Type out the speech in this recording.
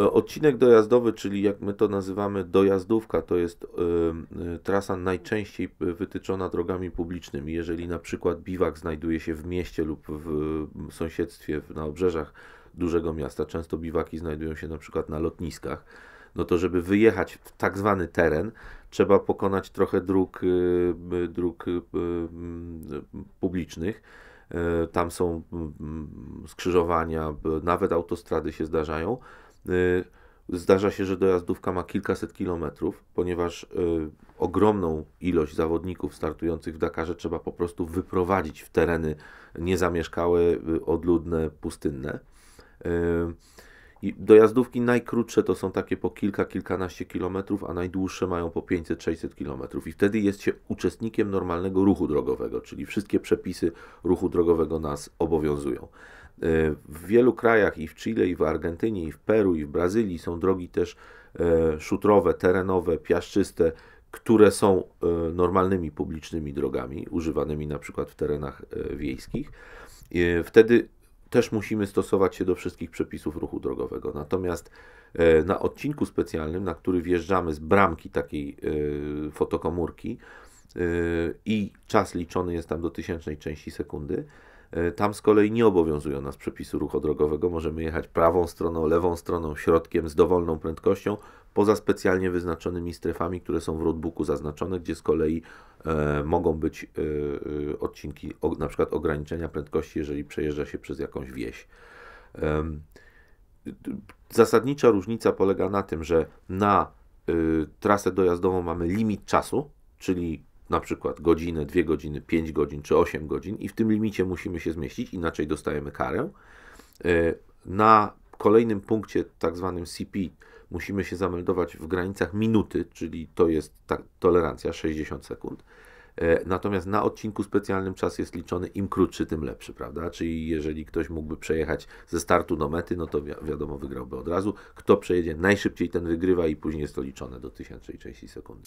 Odcinek dojazdowy, czyli jak my to nazywamy dojazdówka, to jest y, y, trasa najczęściej y, wytyczona drogami publicznymi. Jeżeli na przykład biwak znajduje się w mieście lub w sąsiedztwie, na obrzeżach dużego miasta, często biwaki znajdują się na przykład na lotniskach, no to żeby wyjechać w tak zwany teren, trzeba pokonać trochę dróg, dróg publicznych. Tam są mm, mm, skrzyżowania, nawet autostrady się zdarzają Y, zdarza się, że dojazdówka ma kilkaset kilometrów, ponieważ y, ogromną ilość zawodników startujących w Dakarze trzeba po prostu wyprowadzić w tereny niezamieszkałe, y, odludne, pustynne. I dojazdówki najkrótsze to są takie po kilka, kilkanaście kilometrów, a najdłuższe mają po 500-600 kilometrów. I wtedy jest się uczestnikiem normalnego ruchu drogowego, czyli wszystkie przepisy ruchu drogowego nas obowiązują. E, w wielu krajach i w Chile, i w Argentynie, i w Peru, i w Brazylii są drogi też e, szutrowe, terenowe, piaszczyste, które są e, normalnymi publicznymi drogami, używanymi na przykład w terenach wiejskich. Wtedy też musimy stosować się do wszystkich przepisów ruchu drogowego. Natomiast na odcinku specjalnym, na który wjeżdżamy z bramki takiej fotokomórki i czas liczony jest tam do tysięcznej części sekundy, E, tam z kolei nie obowiązują nas przepisy ruchu drogowego. Możemy jechać prawą stroną, lewą stroną, środkiem z dowolną prędkością, poza specjalnie wyznaczonymi strefami, które są w roadbooku zaznaczone, gdzie z kolei e, mogą być e, e odcinki o, na przykład ograniczenia prędkości, jeżeli przejeżdża się przez jakąś wieś. E, zasadnicza różnica polega na tym, że na y, trasę dojazdową mamy limit czasu, czyli na przykład godzinę, dwie godziny, pięć godzin czy osiem godzin i w tym limicie musimy się zmieścić, inaczej dostajemy karę. E, na kolejnym punkcie, tak zwanym CP, musimy się zameldować w granicach minuty, czyli to jest ta tolerancja 60 sekund. E, natomiast na odcinku specjalnym czas jest liczony im krótszy, tym lepszy, prawda? Czyli jeżeli ktoś mógłby przejechać ze startu do mety, no to wi wiadomo, wygrałby od razu. Kto przejedzie najszybciej, ten wygrywa i później jest to liczone do 1000 części sekundy.